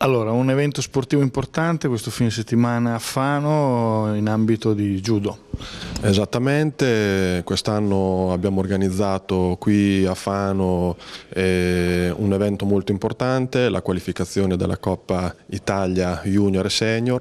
Allora, un evento sportivo importante questo fine settimana a Fano in ambito di judo. Esattamente, quest'anno abbiamo organizzato qui a Fano eh, un evento molto importante, la qualificazione della Coppa Italia Junior e Senior,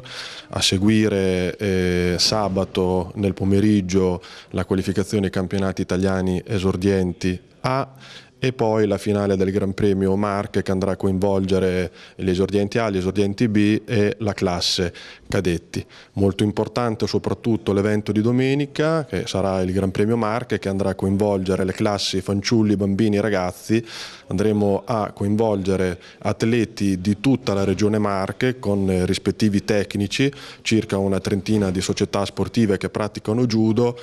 a seguire eh, sabato nel pomeriggio la qualificazione ai campionati italiani esordienti A e poi la finale del Gran Premio Marche che andrà a coinvolgere gli esordienti A, gli esordienti B e la classe cadetti. Molto importante soprattutto l'evento di domenica che sarà il Gran Premio Marche che andrà a coinvolgere le classi fanciulli, bambini e ragazzi. Andremo a coinvolgere atleti di tutta la regione Marche con rispettivi tecnici, circa una trentina di società sportive che praticano judo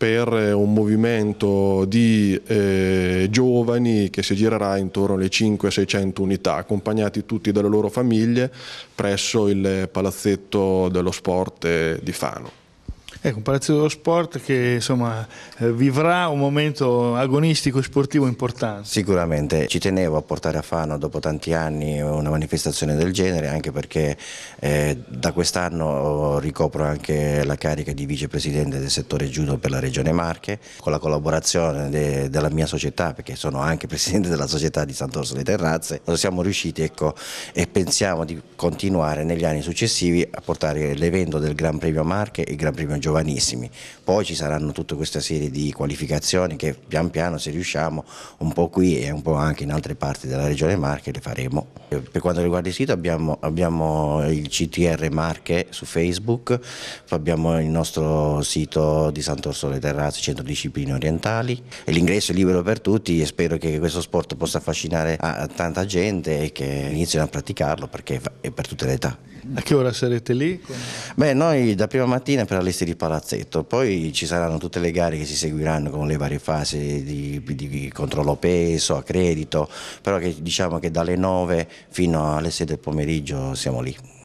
per eh, un movimento di eh, giovani che si girerà intorno alle 500-600 unità, accompagnati tutti dalle loro famiglie presso il palazzetto dello sport eh, di Fano. Ecco, un palazzo dello sport che insomma, eh, vivrà un momento agonistico e sportivo importante. Sicuramente, ci tenevo a portare a Fano dopo tanti anni una manifestazione del genere, anche perché eh, da quest'anno oh, ricopro anche la carica di vicepresidente del settore judo per la Regione Marche, con la collaborazione de della mia società, perché sono anche presidente della società di Sant'Orso delle Terrazze, siamo riusciti ecco, e pensiamo di continuare negli anni successivi a portare l'evento del Gran Premio Marche e il Gran Premio Giovanni giovanissimi. Poi ci saranno tutta questa serie di qualificazioni che pian piano se riusciamo un po' qui e un po' anche in altre parti della regione Marche le faremo. Per quanto riguarda il sito abbiamo, abbiamo il CTR Marche su Facebook, abbiamo il nostro sito di Sant'Orso le Terrazze, Centro Discipline Orientali e l'ingresso è libero per tutti e spero che questo sport possa affascinare a tanta gente e che inizino a praticarlo perché è per tutte le età. A che ora sarete lì? Beh, noi da prima mattina per allestire il palazzetto. Poi ci saranno tutte le gare che si seguiranno con le varie fasi di, di controllo peso, a credito, però che, diciamo che dalle 9 fino alle 6 del pomeriggio siamo lì.